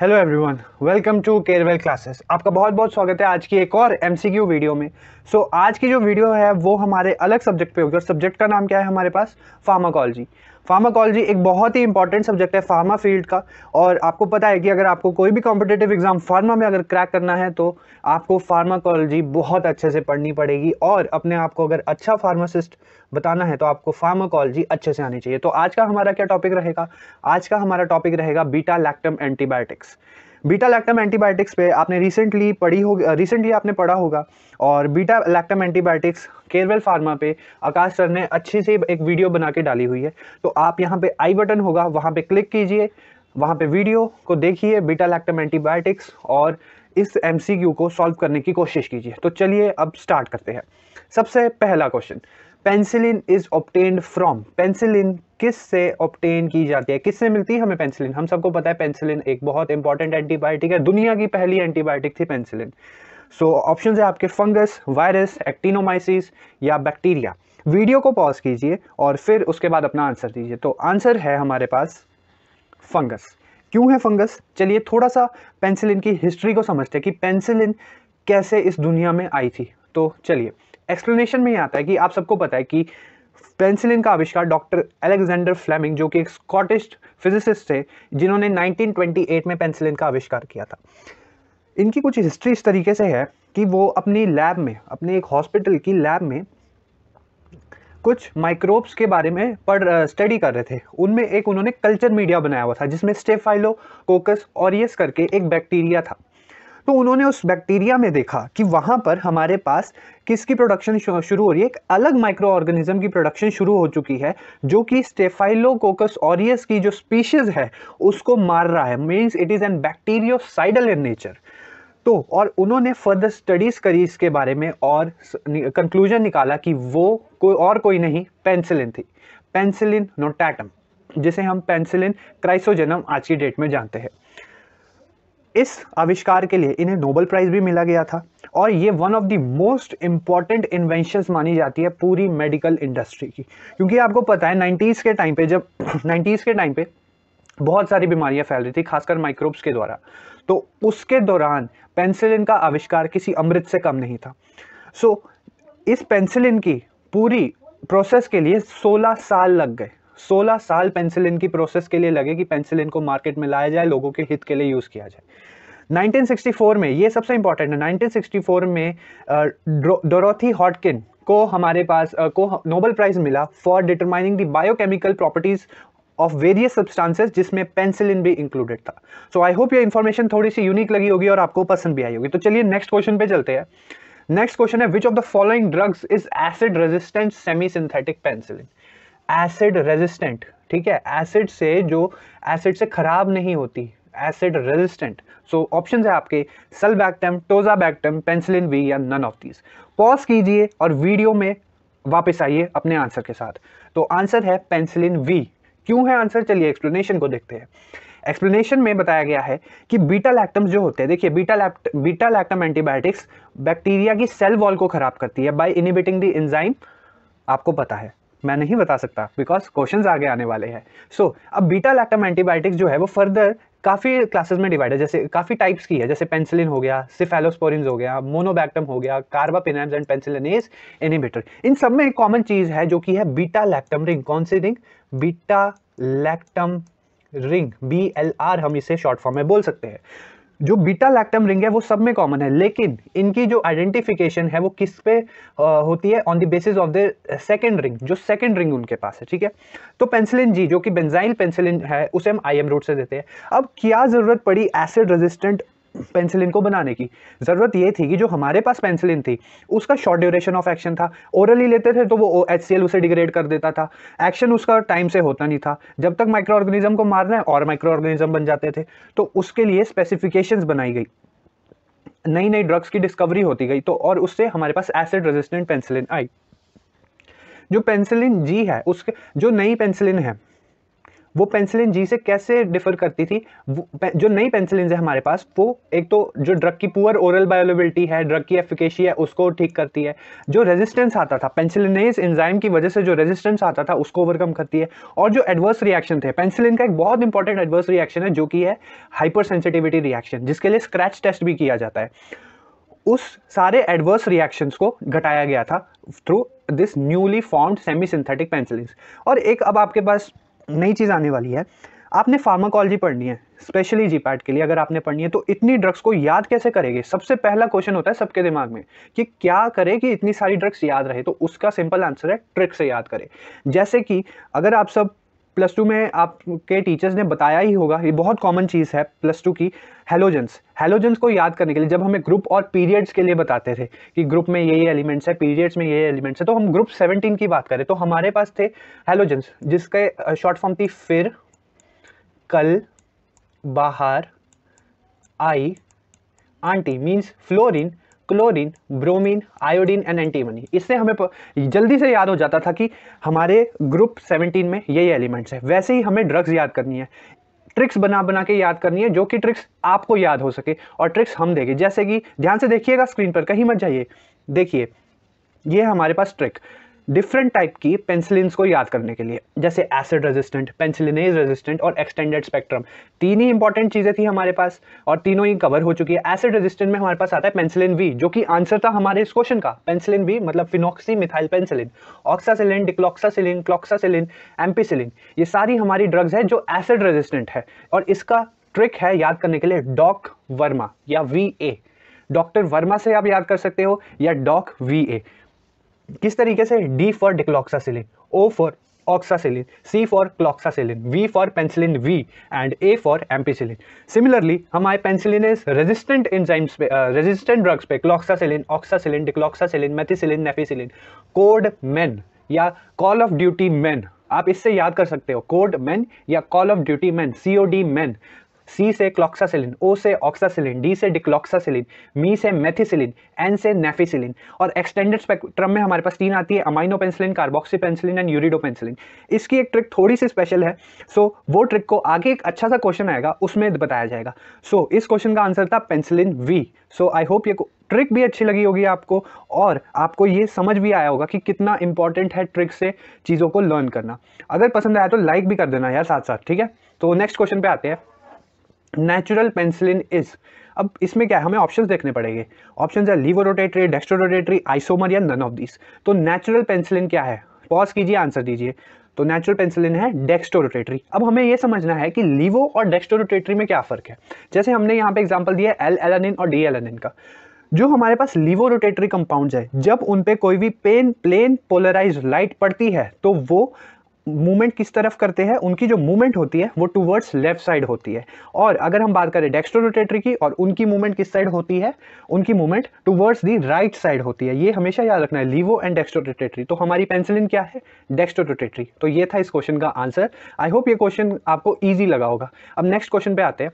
hello everyone welcome to Carewell classes आपका बहुत बहुत स्वागत है आज की एक और एमसीक्यू वीडियो में सो so, आज की जो वीडियो है वो हमारे अलग सब्जेक्ट पे होगी और सब्जेक्ट का नाम क्या है हमारे पास फार्माकोलॉजी फार्माकोलॉजी एक बहुत ही इंपॉर्टेंट सब्जेक्ट है फार्मा फील्ड का और आपको पता है कि अगर आपको कोई भी कॉम्पिटेटिव एग्जाम फार्मा में अगर क्रैक करना है तो आपको फार्माकोलॉजी बहुत अच्छे से पढ़नी पड़ेगी और अपने आप को अगर अच्छा फार्मासिस्ट बताना है तो आपको फार्माकोलॉजी अच्छे से आनी चाहिए तो आज का हमारा क्या टॉपिक रहेगा आज का हमारा टॉपिक रहेगा beta lactam antibiotics beta lactam antibiotics पे आपने रिसेंटली पढ़ी होगी रिसेंटली आपने पढ़ा होगा और beta lactam antibiotics Carewell pharma पे आकाश सर ने अच्छी से एक वीडियो बना के डाली हुई है तो आप यहाँ पे आई बटन होगा वहाँ पे क्लिक कीजिए वहाँ पे वीडियो को देखिए बीटा लैक्टम एंटीबायोटिक्स और इस एम को सॉल्व करने की कोशिश कीजिए तो चलिए अब स्टार्ट करते हैं सबसे पहला question penicillin is obtained from penicillin किस से ऑप्टेन की जाती है किस से मिलती है हमें पेंसिलिन हम सबको पता है पेंसिलिन एक बहुत इंपॉर्टेंट एंटीबायोटिक है दुनिया की पहली एंटीबायोटिक थी पेंसिलिन सो so, ऑप्शन है आपके फंगस वायरस एक्टिनोमाइसिस या बैक्टीरिया वीडियो को पॉज कीजिए और फिर उसके बाद अपना आंसर दीजिए तो आंसर है हमारे पास फंगस क्यों है फंगस चलिए थोड़ा सा पेंसिलिन की हिस्ट्री को समझते हैं कि पेंसिलिन कैसे इस दुनिया में आई थी तो चलिए एक्सप्लेनेशन में ही आता है कि आप सबको पता है कि पेंसिलिन का आविष्कार डॉक्टर एलेक्जेंडर फ्लेमिंग जो कि एक स्कॉटिश फिजिसिस्ट थे जिन्होंने 1928 में पेंसिलिन का आविष्कार किया था इनकी कुछ हिस्ट्री इस तरीके से है कि वो अपनी लैब में अपने एक हॉस्पिटल की लैब में कुछ माइक्रोब्स के बारे में पढ़ स्टडी कर रहे थे उनमें एक उन्होंने कल्चर मीडिया बनाया हुआ था जिसमें स्टेफाइलो कोकस ऑरियस करके एक बैक्टीरिया था तो उन्होंने उस बैक्टीरिया में देखा कि वहाँ पर हमारे पास किसकी प्रोडक्शन शुरू हो रही है एक अलग माइक्रो ऑर्गेनिज्म की प्रोडक्शन शुरू हो चुकी है जो कि स्टेफाइलोकोकस ऑरियस की जो स्पीशीज है उसको मार रहा है means it is an bacteriocidal in nature तो और उन्होंने फर्दर स्टडीज़ करी इसके बारे में और कंक्लूजन निकाला कि वो कोई और कोई नहीं पेंसिलिन थी पेंसिलिन नोटैटम जिसे हम पेंसिलिन क्राइसोजेनम आज की डेट में जानते हैं इस आविष्कार के लिए इन्हें नोबल प्राइज भी मिला गया था और ये one of the most important invention मानी जाती है पूरी मेडिकल इंडस्ट्री की क्योंकि आपको पता है नाइन्टीज़ के टाइम पे जब नाइन्टीज़ के टाइम पे बहुत सारी बीमारियां फैल रही थी खासकर माइक्रोब्स के द्वारा तो उसके दौरान पेंसिलिन का आविष्कार किसी अमृत से कम नहीं था सो so, इस पेंसिलिन की पूरी प्रोसेस के लिए 16 साल लग गए 16 साल पेंसिलिन की प्रोसेस के लिए लगे कि पेंसिलिन को मार्केट में लाया जाए लोगों के हित के लिए यूज़ किया जाए 1964 में ये सबसे इंपॉर्टेंट है 1964 में डोरोथी हॉटकिन को हमारे पास को नोबल प्राइज़ मिला for determining the biochemical properties of various substances जिसमें पेंसिलिन भी इंक्लूडेड था सो आई होप ये इन्फॉर्मेशन थोड़ी सी यूनिक लगी होगी और आपको पसंद भी आई होगी तो चलिए नेक्स्ट क्वेश्चन पे चलते हैं नेक्स्ट क्वेश्चन है which of the following drugs is acid resistant semi synthetic penicillin acid resistant ठीक है एसिड से जो एसिड से ख़राब नहीं होती एसिड रेजिस्टेंट सो ऑप्शन है आपके sulbactam tazobactam penicillin V या नन ऑफ दीज पॉज कीजिए और वीडियो में वापस आइए अपने आंसर के साथ तो आंसर है पेंसिलिन वी क्यों है आंसर चलिए एक्सप्लेनेशन को देखते हैं एक्सप्लेनेशन में बताया गया है कि बीटा लैक्टम्स जो होते हैं देखिए beta lact beta lactam antibiotics bacteria की सेल वॉल को खराब करती है बाय इनिबिटिंग द एंजाइम आपको पता है मैं नहीं बता सकता बिकॉज क्वेश्चन आगे आने वाले हैं सो so, अब बीटा लैक्टम एंटीबायोटिक्स जो है वो फर्दर काफ़ी क्लासेस में डिवाइड है जैसे काफ़ी टाइप्स की है जैसे पेंसिलिन हो गया सिफेलोस्पोरिन हो गया मोनोबैक्टम हो गया कार्बापिनेम्स एंड पेंसिलिनेस इनिबिटर इन सब में एक कॉमन चीज़ है जो कि है बीटा लैक्टम रिंग कौन सी ring beta lactam ring B L R हम इसे शॉर्ट फॉर्म में बोल सकते हैं जो बीटा लैक्टम रिंग है वो सब में कॉमन है लेकिन इनकी जो आइडेंटिफिकेशन है वो किस पे आ, होती है on the basis of the second ring जो सेकेंड रिंग उनके पास है ठीक है तो पेंसिलिन जी जो कि बेंजाइल पेंसिलिन है उसे हम आई एम रूट से देते हैं अब क्या ज़रूरत पड़ी एसिड रेजिस्टेंट पेंसिलिन को बनाने की ज़रूरत ये थी कि जो हमारे पास पेंसिलिन थी उसका शॉर्ट ड्यूरेशन ऑफ एक्शन था ओरली लेते थे तो वो एच उसे डिग्रेड कर देता था एक्शन उसका टाइम से होता नहीं था जब तक माइक्रो ऑर्गेनिज्म को मारना है और माइक्रो ऑर्गेनिज्म बन जाते थे तो उसके लिए स्पेसिफिकेशन बनाई गई नई नई ड्रग्स की डिस्कवरी होती गई तो और उससे हमारे पास एसिड रेजिस्टेंट पेंसिलिन आई जो पेंसिलिन जी है उसके जो नई पेंसिलिन है वो पेंसिलिन जी से कैसे डिफर करती थी जो नई पेंसिलिन है हमारे पास वो एक तो जो ड्रग की पुअर ओरल बायोलेबिलिटी है ड्रग की एफिकेशी है उसको ठीक करती है जो रेजिस्टेंस आता था पेंसिलिनेज एंजाइम की वजह से जो रेजिस्टेंस आता था उसको ओवरकम करती है और जो एडवर्स रिएक्शन थे पेंसिलिन का एक बहुत इंपॉर्टेंट एडवर्स रिएक्शन है जो कि है हाइपर सेंसिटिविटी रिएक्शन जिसके लिए स्क्रैच टेस्ट भी किया जाता है उस सारे एडवर्स रिएक्शंस को घटाया गया था through this newly formed semi synthetic penicillin और एक अब आपके पास नई चीज़ आने वाली है आपने फार्माकोलॉजी पढ़नी है स्पेशली जी पैट के लिए अगर आपने पढ़नी है तो इतनी ड्रग्स को याद कैसे करेंगे सबसे पहला क्वेश्चन होता है सबके दिमाग में कि क्या करें कि इतनी सारी ड्रग्स याद रहे तो उसका सिंपल आंसर है ट्रिक से याद करें जैसे कि अगर आप सब प्लस टू में आपके टीचर्स ने बताया ही होगा ये बहुत कॉमन चीज़ है प्लस टू की हेलोजेंस हेलोजेंस को याद करने के लिए जब हमें ग्रुप और पीरियड्स के लिए बताते थे कि ग्रुप में ये ये एलिमेंट्स है पीरियड्स में ये ये एलिमेंट्स है तो हम ग्रुप सेवनटीन की बात करें तो हमारे पास थे हेलोजेंस जिसके शॉर्ट फॉर्म थी फिर कल बाहर आई aunty means fluorine chlorine bromine iodine and antimony इससे हमें जल्दी से याद हो जाता था कि हमारे ग्रुप 17 में यही एलिमेंट्स है वैसे ही हमें ड्रग्स याद करनी है ट्रिक्स बना बना के याद करनी है जो कि ट्रिक्स आपको याद हो सके और ट्रिक्स हम देंगे जैसे कि ध्यान से देखिएगा स्क्रीन पर कहीं मत जाइए देखिए ये हमारे पास ट्रिक डिफरेंट टाइप की पेंसिलिन को याद करने के लिए जैसे एसिड रेजिस्टेंट पेंसिलिनेज रेजिस्टेंट और एक्सटेंडेड स्पेक्ट्रम तीन ही इंपॉर्टेंट चीज़ें थी हमारे पास और तीनों ही कवर हो चुकी है एसिड रेजिस्टेंट में हमारे पास आता है पेंसिलिन वी जो कि आंसर था हमारे इस क्वेश्चन का पेंसिलिन वी मतलब phenoxy methyl penicillin oxacillin dicloxacillin cloxacillin ampicillin ये सारी हमारी ड्रग्स है जो एसिड रेजिस्टेंट है और इसका ट्रिक है याद करने के लिए डॉक वर्मा या वी ए डॉक्टर वर्मा से आप याद कर सकते हो या डॉक वी ए किस तरीके से D for dicloxacillin O for oxacillin C for cloxacillin V for penicillin V and A for ampicillin similarly हमारे पेंसिलिन रेजिस्टेंट एंजाइम्स पे रेजिस्टेंट ड्रग्स पे cloxacillin oxacillin dicloxacillin methicillin nafcillin code men या call of duty man आप इससे याद कर सकते हो कोड मैन या call of duty man C O D man C से क्लॉक्सासिलिन ओ से ऑक्सासिलिन डी से डिक्लॉक्सासिलिन मी से मेथिसिलिन एन से नेफिसिलिन और एक्सटेंडेड स्पेक्ट्रम में हमारे पास तीन आती है amino penicillin carboxy penicillin and ureido penicillin इसकी एक ट्रिक थोड़ी सी स्पेशल है सो so, वो ट्रिक को आगे एक अच्छा सा क्वेश्चन आएगा उसमें बताया जाएगा सो so, इस क्वेश्चन का आंसर था penicillin V so I hope ये ट्रिक भी अच्छी लगी होगी आपको और आपको ये समझ भी आया होगा कि कितना इंपॉर्टेंट है ट्रिक से चीज़ों को लर्न करना अगर पसंद आया तो लाइक भी कर देना यार साथ साथ ठीक है तो नेक्स्ट क्वेश्चन पे आते हैं नेचुरल पेंसिलिन इज़ अब इसमें क्या है हमें ऑप्शंस देखने पड़ेंगे ऑप्शंस है levo rotatory dextro rotatory isomer या नन ऑफ दिस तो नेचुरल पेंसिलिन क्या है पॉज कीजिए आंसर दीजिए तो नेचुरल पेंसिलिन है डेक्स्टो रोटेटरी अब हमें यह समझना है कि लीवो और डेक्स्टो रोटेटरी में क्या फ़र्क है जैसे हमने यहाँ पे एग्जाम्पल दिया एल एलानिन और डी एलानिन का जो हमारे पास लीवो रोटेटरी कंपाउंड है जब उन पर कोई भी पेन प्लेन पोलराइज लाइट पड़ती है तो वो मूवमेंट किस तरफ करते हैं उनकी जो मूवमेंट होती है वो टूवर्ड्स लेफ्ट साइड होती है और अगर हम बात करें डेक्स्ट्रो रोटेटरी की और उनकी मूवमेंट किस साइड होती है उनकी movement towards the right side होती है ये हमेशा याद रखना है लीवो एंड डेक्स्ट्रो रोटेटरी तो हमारी पेंसिलिन क्या है डेक्स्ट्रो रोटेटरी तो ये था इस क्वेश्चन का आंसर आई होप ये क्वेश्चन आपको ईजी लगा होगा अब नेक्स्ट क्वेश्चन पे आते हैं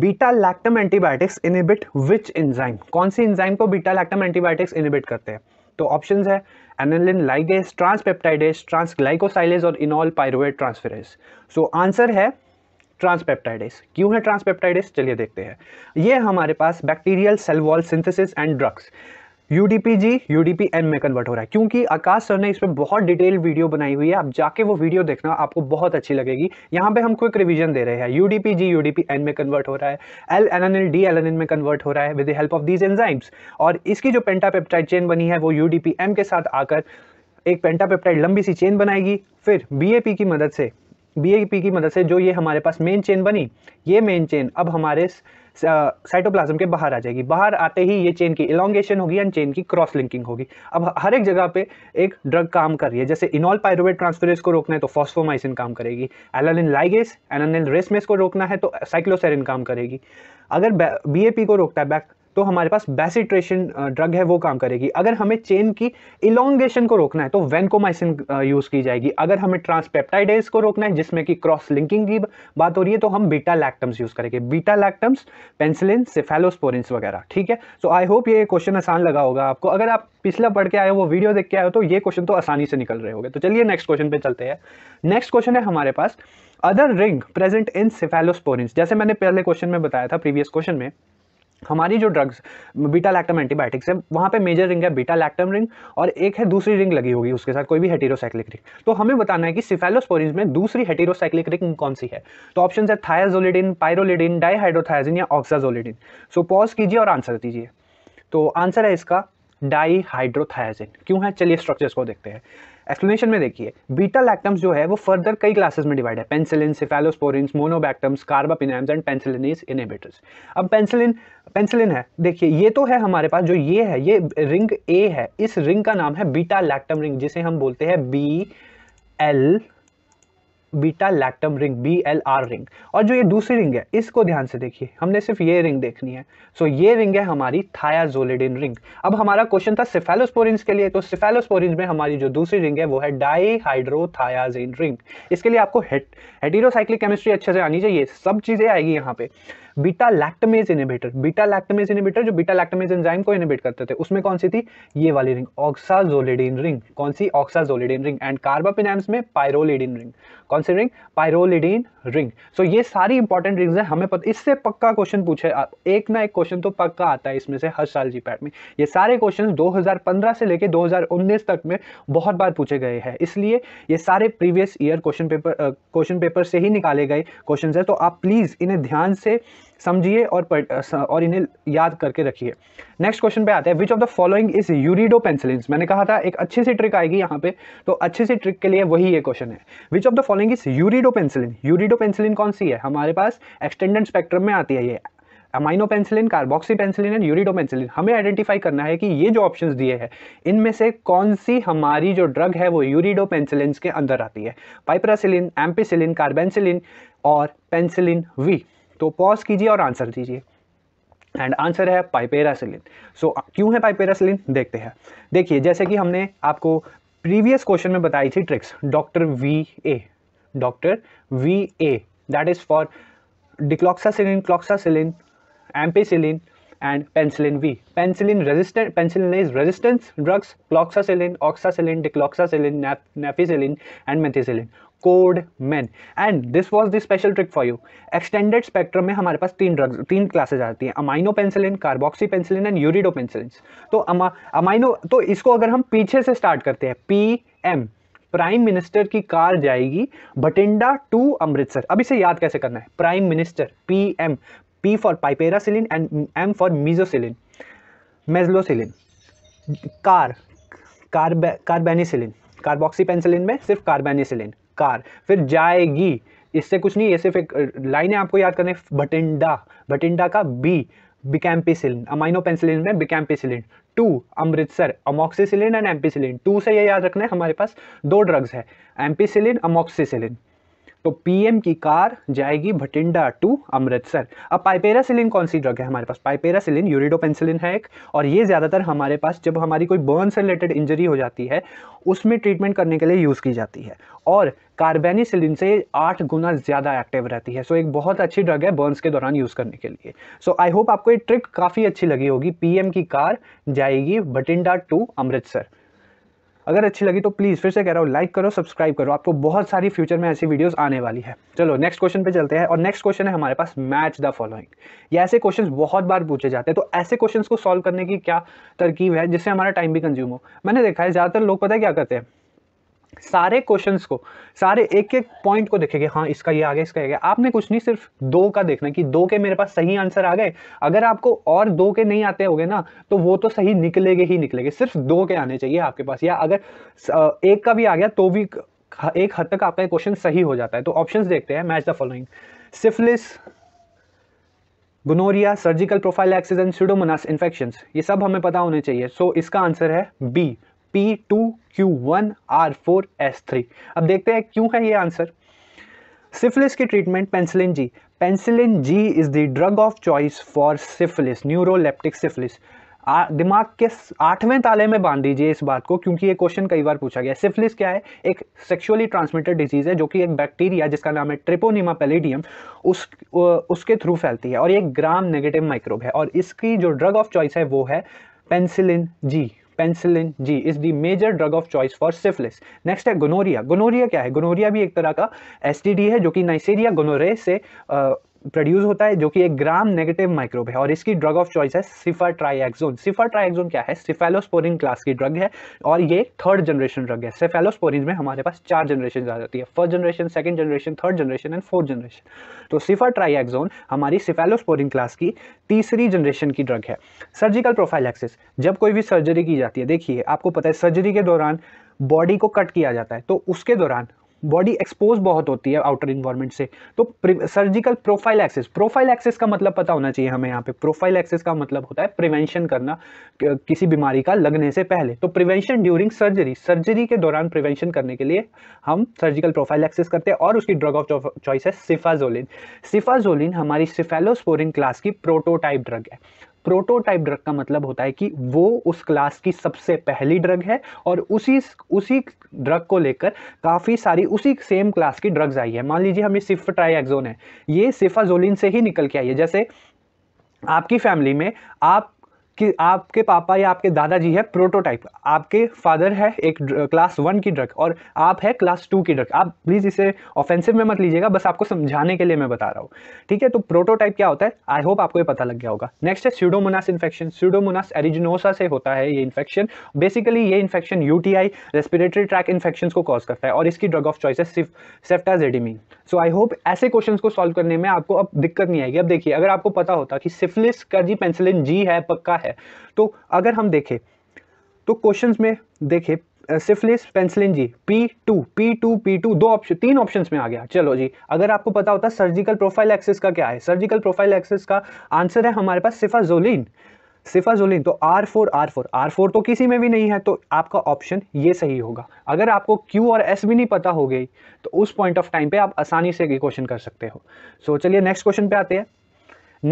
beta lactam antibiotics inhibit which enzyme कौन से इंजाइम को बीटा लैक्टम एंटीबायोटिक्स इनिबिट करते हैं तो ऑप्शंस है एनलिन लाइगेस ट्रांसपेप्टाइडेस ट्रांसग्लाइकोसाइलेज और इनॉल पायरोवेट ट्रांसफेरेस सो आंसर है ट्रांसपेप्टाइडेस क्यों है ट्रांसपेप्टाइडेस चलिए देखते हैं ये हमारे पास bacterial cell wall synthesis and drugs UDP UDP M में कन्वर्ट हो रहा है क्योंकि आकाश सर ने इस पर बहुत डिटेल वीडियो बनाई हुई है आप जाके वो वीडियो देखना आपको बहुत अच्छी लगेगी यहाँ पे हम क्विक रिविजन दे रहे हैं यूडीपी जी यूडीपी एन में कन्वर्ट हो रहा है L N N L D L N N में कन्वर्ट हो रहा है with help of these enzymes और इसकी जो पेंटापेप्टाइड चेन बनी है वो यूडीपी एम के साथ आकर एक पेंटापेप्टाइड लंबी सी चेन बनाएगी फिर बीएपी की मदद से बीएपी की मदद से जो ये हमारे पास मेन चेन बनी ये मेन चेन अब हमारे साइटोप्लाज्म के बाहर आ जाएगी बाहर आते ही ये चेन की इलांगेशन होगी एंड चेन की क्रॉस लिंकिंग होगी अब हर एक जगह पे एक ड्रग काम कर रही है जैसे इनॉल पायरोवेट ट्रांसफरेज को रोकना है तो फॉस्फोमाइसिन काम करेगी एलानिन लाइगेस एलानिन रेसमेस को रोकना है तो साइक्लोसेरिन काम करेगी अगर बी को रोकता है बैक तो हमारे पास बेसिट्रेशन ड्रग है वो काम करेगी अगर हमें चेन की इलोंगेशन को रोकना है तो वेनकोमाइसिन यूज़ की जाएगी अगर हमें ट्रांसपेप्टाइडेज को रोकना है जिसमें कि क्रॉस लिंकिंग की बात हो रही है तो हम बीटा लैक्टम्स यूज़ करेंगे बीटा लैक्टम्स पेंसिलिन सिफेलोस्पोरेंस वगैरह ठीक है सो आई होप ये क्वेश्चन आसान लगा होगा आपको अगर आप पिछला पढ़ के आए हो वो वीडियो देख के आए हो तो ये क्वेश्चन तो आसानी से निकल रहे हो तो चलिए नेक्स्ट क्वेश्चन पे चलते हैं नेक्स्ट क्वेश्चन है हमारे पास other ring present in cephalosporins जैसे मैंने पहले क्वेश्चन में बताया था प्रीवियस क्वेश्चन में हमारी जो ड्रग्स बीटा लैक्टम एंटीबायोटिक्स है वहाँ पे मेजर रिंग है बीटा लैक्टम रिंग और एक है दूसरी रिंग लगी होगी उसके साथ कोई भी हेटेरोसाइक्लिक रिंग तो हमें बताना है कि सिफेलोस्पोरिज में दूसरी हेटेरोसाइक्लिक रिंग कौन सी है तो ऑप्शन है थायाजोलिडिन पायरोलिडिन डाईहाइड्रोथायाजिन या ऑक्साजोलिडिन सो पॉज कीजिए और आंसर दीजिए तो आंसर है इसका डाईहाइड्रोथायाजिन क्यों है चलिए स्ट्रक्चर्स को देखते हैं एक्सप्लेनेशन में देखिए बीटा लैक्टम्स जो है वो फर्दर कई क्लासेस में डिवाइड है penicillin cephalosporin monobactams carbapenems and penicillinase inhibitors अब पेंसिलिन पेंसिलिन है देखिए ये तो है हमारे पास जो ये है ये रिंग ए है इस रिंग का नाम है बीटा लैक्टम रिंग जिसे हम बोलते हैं B L beta lactam ring B L R ring और जो ये दूसरी रिंग है इसको ध्यान से देखिए हमने सिर्फ ये रिंग देखनी है सो ये रिंग है हमारी थायाजोलिडिन रिंग अब हमारा क्वेश्चन था सिफेलोस्पोरिन्स के लिए तो सिफेलोस्पोरिन्स में हमारी जो दूसरी रिंग है वो है डाईहाइड्रोथायाजिन रिंग इसके लिए आपको हेट हेटीरोसाइक्लिक केमिस्ट्री अच्छे से आनी चाहिए सब चीज़ें आएगी यहाँ पे beta lactamase inhibitor beta lactamase inhibitor जो बीटा लैक्टमेज एंजाइम को इनिबेट करते थे उसमें कौन सी थी ये वाली रिंग ऑक्साजोलिडिन रिंग कौन सी ऑक्साजोलिडिन रिंग एंड कार्बापिनेम्स में पायरोलिडिन रिंग कौन सी रिंग पायरोलिडिन रिंग सो ये सारी इंपॉर्टेंट रिंग्स हैं हमें पता इससे पक्का क्वेश्चन पूछे एक ना एक क्वेश्चन तो पक्का आता है इसमें से हर साल जी में ये सारे क्वेश्चन 2015 से लेकर 2019 तक में बहुत बार पूछे गए हैं इसलिए ये सारे previous year question paper question paper से ही निकाले गए क्वेश्चन है तो आप प्लीज़ इन्हें ध्यान से समझिए और और इन्हें याद करके रखिए नेक्स्ट क्वेश्चन पे आते हैं which of the following is ureido penicillin मैंने कहा था एक अच्छी सी ट्रिक आएगी यहाँ पे तो अच्छी सी ट्रिक के लिए वही ये क्वेश्चन है which of the following is ureido penicillin ureido penicillin कौन सी है हमारे पास एक्सटेंडेड स्पेक्ट्रम में आती है ये amino penicillin carboxy penicillin and ureido penicillin हमें आइडेंटिफाई करना है कि ये जो ऑप्शन दिए हैं इनमें से कौन सी हमारी जो ड्रग है वो यूरिडो पेंसिलिन के अंदर आती है पाइपरासिलिन एम्पिसिलिन कार्बेंसिलिन और पेंसिलिन वी तो पॉज कीजिए और आंसर दीजिए एंड आंसर है पाइपेरासिलिन सो so, क्यों है पाइपेरासिलिन देखते हैं देखिए जैसे कि हमने आपको प्रीवियस क्वेश्चन में बताई थी tricks doctor V A doctor V A that is for dicloxacillin cloxacillin ampicillin and penicillin V penicillin resistant penicillin is resistance drugs cloxacillin oxacillin dicloxacillin nafcillin and methicillin code man and this was the special trick for you extended spectrum में हमारे पास तीन drugs तीन classes आती हैं amino penicillin carboxy penicillin and ureido penicillin तो अमा amino तो इसको अगर हम पीछे से स्टार्ट करते हैं पी एम प्राइम मिनिस्टर की कार जाएगी भटिंडा टू अमृतसर अब इसे याद कैसे करना है prime minister P M P for piperacillin and M for mezlocillin mezlocillin car carbenicillin carboxy penicillin में सिर्फ कार्बेनिसिलिन कार फिर जाएगी इससे कुछ नहीं ये सिर्फ एक लाइनें आपको याद करने भटिंडा भटिंडा का बी बिकैम्पिसिलिन अमाइनो पेंसिलिन में bacampicillin to Amritsar amoxicillin and ampicillin to से ये याद रखना है हमारे पास दो ड्रग्स है एम्पिसिलिन अमोक्सीसिलिन तो पीएम की कार जाएगी भटिंडा टू अमृतसर अब पाइपेरासिलिन कौन सी ड्रग है हमारे पास पाइपेरासिलिन यूरिडोपेंसिलिन है एक और ये ज़्यादातर हमारे पास जब हमारी कोई बर्न से रिलेटेड इंजरी हो जाती है उसमें ट्रीटमेंट करने के लिए यूज़ की जाती है और कार्बेनिसिलिन से आठ गुना ज़्यादा एक्टिव रहती है सो so, एक बहुत अच्छी ड्रग है बर्न्स के दौरान यूज़ करने के लिए सो आई होप आपको ये ट्रिक काफ़ी अच्छी लगी होगी पीएम की कार जाएगी भटिंडा टू अमृतसर अगर अच्छी लगी तो प्लीज़ फिर से कह रहा हूँ लाइक करो सब्सक्राइब करो आपको बहुत सारी फ्यूचर में ऐसी वीडियोस आने वाली है चलो नेक्स्ट क्वेश्चन पे चलते हैं और नेक्स्ट क्वेश्चन है हमारे पास मैच द फॉलोइंग ये ऐसे क्वेश्चन बहुत बार पूछे जाते हैं तो ऐसे क्वेश्चन को सॉल्व करने की क्या तरकीब है जिससे हमारा टाइम भी कंज्यूम हो मैंने देखा है ज़्यादातर लोग पता है क्या करते हैं सारे क्वेश्चंस को सारे एक एक पॉइंट को देखेंगे हाँ इसका ये आ गया इसका आ गया आपने कुछ नहीं सिर्फ दो का देखना कि दो के मेरे पास सही आंसर आ गए अगर आपको और दो के नहीं आते होंगे ना तो वो तो सही निकलेगे ही निकलेंगे सिर्फ दो के आने चाहिए आपके पास या अगर एक का भी आ गया तो भी एक हद तक आपका क्वेश्चन सही हो जाता है तो ऑप्शन देखते हैं match the following syphilis gonorrhoea surgical prophylaxis pseudomonas infection ये सब हमें पता होने चाहिए सो so, इसका आंसर है B P two Q one R four S three अब देखते हैं क्यों है ये आंसर सिफिलिस की treatment penicillin G penicillin G is the drug of choice for syphilis neuroleptic syphilis आ, दिमाग के आठवें ताले में बांध दीजिए इस बात को क्योंकि ये क्वेश्चन कई बार पूछा गया सिफिलिस क्या है एक सेक्सुअली ट्रांसमिटेड डिजीज़ है जो कि एक बैक्टीरिया जिसका नाम है ट्रिपोनीमा पेलिडियम उस उसके थ्रू फैलती है और ये ग्राम नेगेटिव माइक्रोब है और इसकी जो ड्रग ऑफ चॉइस है वो है penicillin G penicillin G is the major drug of choice for syphilis next है गोनोरिया गोनोरिया क्या है गोनोरिया भी एक तरह का एस है जो कि नाइसेरिया गोनोरे से uh, प्रोड्यूस होता है जो कि एक ग्राम नेगेटिव माइक्रोब है और इसकी ड्रग ऑफ चॉइस है सिफा ट्राइएक्जोन सिफा ट्राइएक्जोन क्या है सिफेलोस्पोरिन क्लास की ड्रग है और ये थर्ड जनरेशन ड्रग है सिफेलोस्पोरिन में हमारे पास चार जनरेशन आ जाती है first generation second generation third generation and fourth generation तो सिफा ट्राइएक्जोन हमारी सिफेलोस्पोरिन क्लास की तीसरी जनरेशन की ड्रग है सर्जिकल प्रोफाइल एक्सेस जब कोई भी सर्जरी की जाती है देखिए आपको पता है सर्जरी के दौरान बॉडी को कट किया जाता है तो उसके दौरान बॉडी एक्सपोज बहुत होती है आउटर इन्वायरमेंट से तो surgical prophylaxis prophylaxis का मतलब पता होना चाहिए हमें यहाँ पे प्रोफाइल एक्सेस का मतलब होता है प्रिवेंशन करना किसी बीमारी का लगने से पहले तो प्रिवेंशन ड्यूरिंग सर्जरी सर्जरी के दौरान प्रिवेंशन करने के लिए हम सर्जिकल प्रोफाइल एक्सेस करते हैं और उसकी ड्रग ऑफ चॉइस है सिफाजोलिन सिफाजोलिन हमारी सिफेलोस्पोरिन क्लास की प्रोटोटाइप ड्रग है प्रोटोटाइप ड्रग का मतलब होता है कि वो उस क्लास की सबसे पहली ड्रग है और उसी उसी ड्रग को लेकर काफ़ी सारी उसी सेम क्लास की ड्रग्स आई है मान लीजिए हमें सिर्फ ट्राइएक्जोन है ये सिफाजोलिन से ही निकल के आई है जैसे आपकी फैमिली में आप कि आपके पापा या आपके दादाजी है प्रोटोटाइप आपके फादर है एक क्लास वन की ड्रग और आप है क्लास टू की ड्रग आप प्लीज़ इसे ऑफेंसिव में मत लीजिएगा बस आपको समझाने के लिए मैं बता रहा हूँ ठीक है तो प्रोटोटाइप क्या होता है आई होप आपको ये पता लग गया होगा नेक्स्ट है सीडोमोनास इन्फेक्शन सीडोमोनास एरिजिनोसा से होता है ये इन्फेक्शन बेसिकली ये infection you respiratory tract infection को कॉज करता है और इसकी ड्रग ऑफ चॉइस है सेफ्टाजेडिमिन सो आई होप ऐसे क्वेश्चन को सॉल्व करने में आपको अब दिक्कत नहीं आएगी अब देखिए अगर आपको पता होता कि सिफिलिस का जी पेंसिलिन जी है पक्का है है तो अगर हम देखें तो क्वेश्चंस में देखें syphilis penicillin G P two P two P two दो ऑप्शन तीन ऑप्शंस में आ गया चलो जी अगर आपको पता होता सर्जिकल प्रोफाइल एक्सेस का क्या है सर्जिकल प्रोफाइल एक्सेस का आंसर है हमारे पास सिफाजोलिन सिफाजोलिन तो R four R four R four तो किसी में भी नहीं है तो आपका ऑप्शन ये सही होगा अगर आपको क्यू और एस भी नहीं पता हो गई तो उस पॉइंट ऑफ टाइम पे आप आसानी से क्वेश्चन कर सकते हो सो so, चलिए नेक्स्ट क्वेश्चन पे आते हैं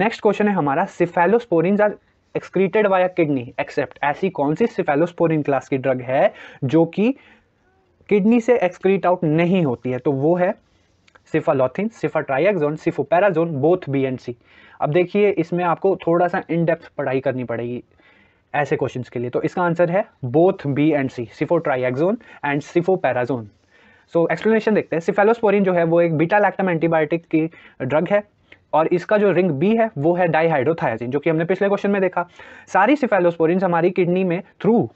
नेक्स्ट क्वेश्चन है हमारा cephalosporin are excreted by kidney except ऐसी कौन सी सिफेलोस्पोरिन क्लास की ड्रग है जो कि किडनी से एक्सक्रीट आउट नहीं होती है तो वो है cephalothin ceftriaxone cefoperazone both B and C अब देखिए इसमें आपको थोड़ा सा इन डेप्थ पढ़ाई करनी पड़ेगी ऐसे क्वेश्चंस के लिए तो इसका आंसर है both B and C ceftriaxone and cefoperazone so explanation देखते हैं सिफेलोस्पोरिन जो है वो एक बीटा लैक्टम एंटीबायोटिक की ड्रग है और इसका जो रिंग बी है वो है डाईहाइड्रोथायासिन जो कि हमने पिछले क्वेश्चन में देखा सारी सिफेलोस्पोरिन्स हमारी किडनी में through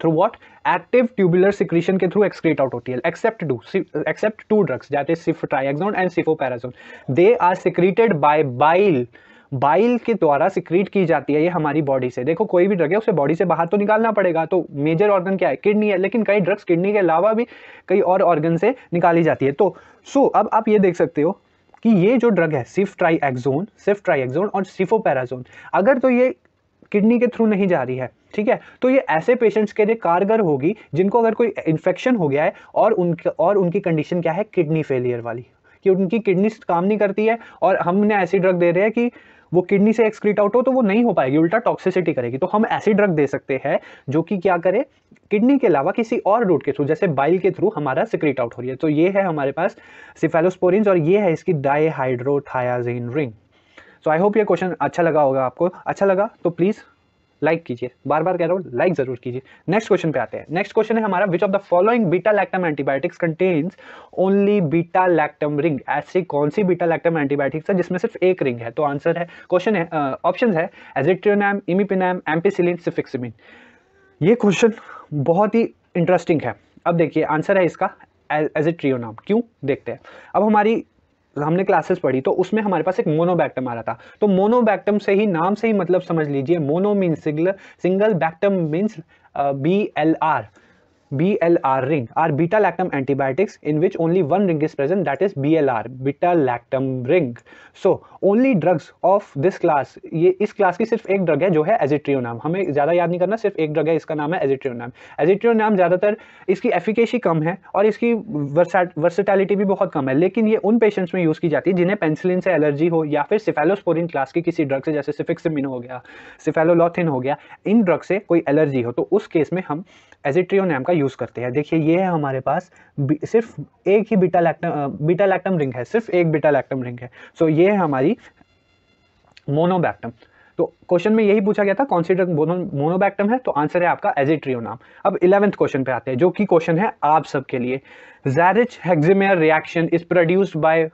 through what active tubular secretion के थ्रू एक्सक्रीट आउट होती है except two except two drugs that cef and cefoperazone they are secreted by bile bile के द्वारा सिक्रीट की जाती है ये हमारी बॉडी से देखो कोई भी ड्रग है उसे बॉडी से बाहर तो निकालना पड़ेगा तो मेजर ऑर्गन क्या है किडनी है लेकिन कई ड्रग्स किडनी के अलावा भी कई और ऑर्गन से निकाली जाती है तो सो so, अब आप ये देख सकते हो कि ये जो ड्रग है ceftriaxone ceftriaxone और सिफोपेराजोन अगर तो ये किडनी के थ्रू नहीं जा रही है ठीक है तो ये ऐसे पेशेंट्स के लिए कारगर होगी जिनको अगर कोई इन्फेक्शन हो गया है और उनके और उनकी कंडीशन क्या है किडनी फेलियर वाली कि उनकी किडनी काम नहीं करती है और हमने ऐसी ड्रग दे रहे हैं कि वो किडनी से एक्सक्रीट आउट हो तो वो नहीं हो पाएगी उल्टा टॉक्सिसिटी करेगी तो हम ऐसी ड्रग दे सकते हैं जो कि क्या करे किडनी के अलावा किसी और रूट के थ्रू जैसे बाइल के थ्रू हमारा सिक्रीट आउट हो रही है तो ये है हमारे पास सिफेलोस्पोरिन और ये है इसकी dihydrothiazine ring so I hope ये क्वेश्चन अच्छा लगा होगा आपको अच्छा लगा तो प्लीज़ लाइक कीजिए बार बार कह रहा हूँ लाइक जरूर कीजिए नेक्स्ट क्वेश्चन पे आते हैं नेक्स्ट क्वेश्चन है हमारा which of the following beta lactam antibiotics contains only beta lactam ring ऐसी कौन सी बीटा लैक्टम एंटीबायोटिक्स है जिसमें सिर्फ एक रिंग है तो आंसर है क्वेश्चन है ऑप्शन uh, है एजिट्रियोनैम इमिपिनैम एम्पीसिलिन सिफिक्सिमिन ये क्वेश्चन बहुत ही इंटरेस्टिंग है अब देखिए आंसर है इसका एजिट्रियोनाम क्यों देखते हैं अब हमारी हमने क्लासेस पढ़ी तो उसमें हमारे पास एक मोनोबैक्टम आ रहा था तो मोनोबैक्टम से ही नाम से ही मतलब समझ लीजिए mono mean single single bactam means B L R B L R ring R beta lactam antibiotics in which only one ring is present that is B L R beta lactam ring so only drugs of this class ये इस class की सिर्फ एक drug है जो है एजिट्रियोनाम हमें ज़्यादा याद नहीं करना सिर्फ एक ड्रग है इसका नाम है एजिट्रियोनाम एजिट्रियोनाम ज़्यादातर इसकी एफिकेसी कम है और इसकी वर्सिटैलिटी भी बहुत कम है लेकिन ये उन पेशेंट्स में यूज़ की जाती है जिन्हें पेंसिलिन से एलर्जी हो या फिर सिफेलोस्पोरिन क्लास की किसी ड्रग से जैसे सिफिक्समिन हो गया सिफेलोलॉथिन हो गया इन ड्रग से कोई एलर्जी हो तो उस केस में हम एजिट्रियोनाम का का यूज़ करते हैं देखिए ये है हमारे पास सिर्फ एक ही beta lactam beta lactam ring है सिर्फ एक बीटा लैक्टम रिंग है सो ये है हमारी मोनोबैक्टम तो क्वेश्चन में यही पूछा गया था कौन सी ड्रग मोनोबैक्टम है तो आंसर है आपका एजिट्रियो नाम अब इलेवेंथ क्वेश्चन पे आते हैं जो कि क्वेश्चन है आप सबके लिए Jarisch Herxheimer reaction is produced by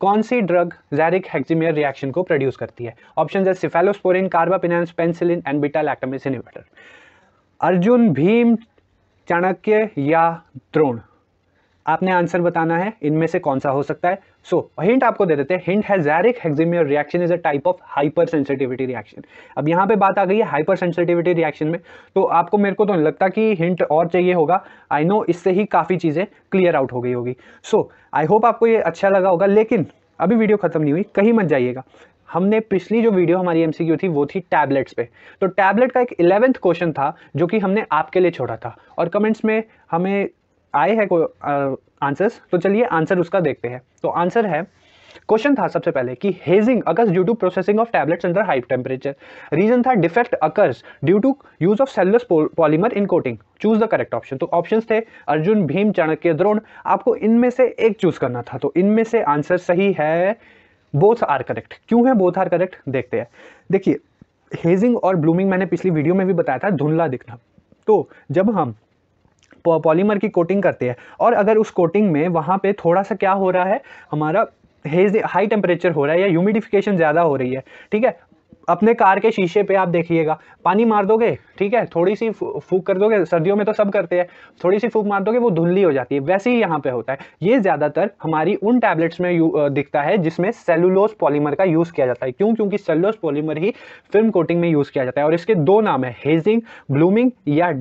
कौन सी ड्रग जैरिक हेक्सिमेयर रिएक्शन को प्रोड्यूस करती है ऑप्शन है cephalosporin carbapenem penicillin and beta lactamase inhibitor Arjun Bhim Chanakya या द्रोण आपने आंसर बताना है इनमें से कौन सा हो सकता है सो so, हिंट आपको दे देते हैं हिंट है reaction is a type of hypersensitivity reaction अब यहाँ पे बात आ गई है हाइपर सेंसिटिविटी रिएक्शन में तो आपको मेरे को तो नहीं लगता कि हिंट और चाहिए होगा आई नो इससे ही काफ़ी चीज़ें क्लियर आउट हो गई होगी सो आई होप आपको ये अच्छा लगा होगा लेकिन अभी वीडियो खत्म नहीं हुई कहीं मत जाइएगा हमने पिछली जो वीडियो हमारी एमसीक्यू थी वो थी टैबलेट्स पे तो टैबलेट का एक इलेवेंथ क्वेश्चन था जो कि हमने आपके लिए छोड़ा था और कमेंट्स में हमें आए हैं को आंसर्स तो चलिए आंसर उसका देखते हैं तो आंसर है क्वेश्चन था सबसे पहले कि hazing occurs due to processing of tablets under high temperature reason था defect occurs due to use of cellulose polymer in coating choose the correct option तो ऑप्शन थे अर्जुन भीम चाणक्य द्रोण आपको इनमें से एक चूज करना था तो इनमें से आंसर सही है बोथ आर करेक्ट क्यों है बोथ आर करेक्ट देखते हैं देखिए हेजिंग और ब्लूमिंग मैंने पिछली वीडियो में भी बताया था धुंधला दिखना तो जब हम पॉलीमर की कोटिंग करते हैं और अगर उस कोटिंग में वहाँ पे थोड़ा सा क्या हो रहा है हमारा हेज हाई टेम्परेचर हो रहा है या ह्यूमिडिफिकेशन ज़्यादा हो रही है ठीक है अपने कार के शीशे पे आप देखिएगा पानी मार दोगे ठीक है थोड़ी सी फूक कर दोगे सर्दियों में तो सब करते हैं थोड़ी सी फूक मार दोगे वो धुंधली हो जाती है वैसे ही यहाँ पे होता है ये ज़्यादातर हमारी उन टैबलेट्स में दिखता है जिसमें सेलुलोस पॉलीमर का यूज़ किया जाता है क्यों क्योंकि सेलुलोस पॉलीमर ही फिल्म कोटिंग में यूज़ किया जाता है और इसके दो नाम है हेजिंग ब्लूमिंग या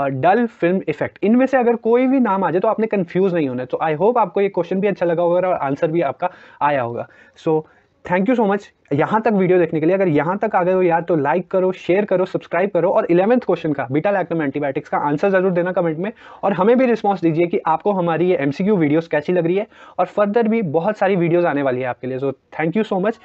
और डल फिल्म इफेक्ट इनमें से अगर कोई भी नाम आ जाए तो आपने कंफ्यूज नहीं होना तो आई होप आपको ये क्वेश्चन भी अच्छा लगा होगा और आंसर भी आपका आया होगा so so, thank you so much यहाँ तक वीडियो देखने के लिए अगर यहाँ तक आ गए हो यार तो लाइक करो शेयर करो सब्सक्राइब करो और इलेवंथ क्वेश्चन का बीटा लैक्टम एंटीबायोटिक्स का आंसर जरूर देना कमेंट में और हमें भी रिस्पॉन्स दीजिए कि आपको हमारी ये एमसीक्यू वीडियोस कैसी लग रही है और फर्दर भी बहुत सारी वीडियोज आने वाली है आपके लिए so thank you so much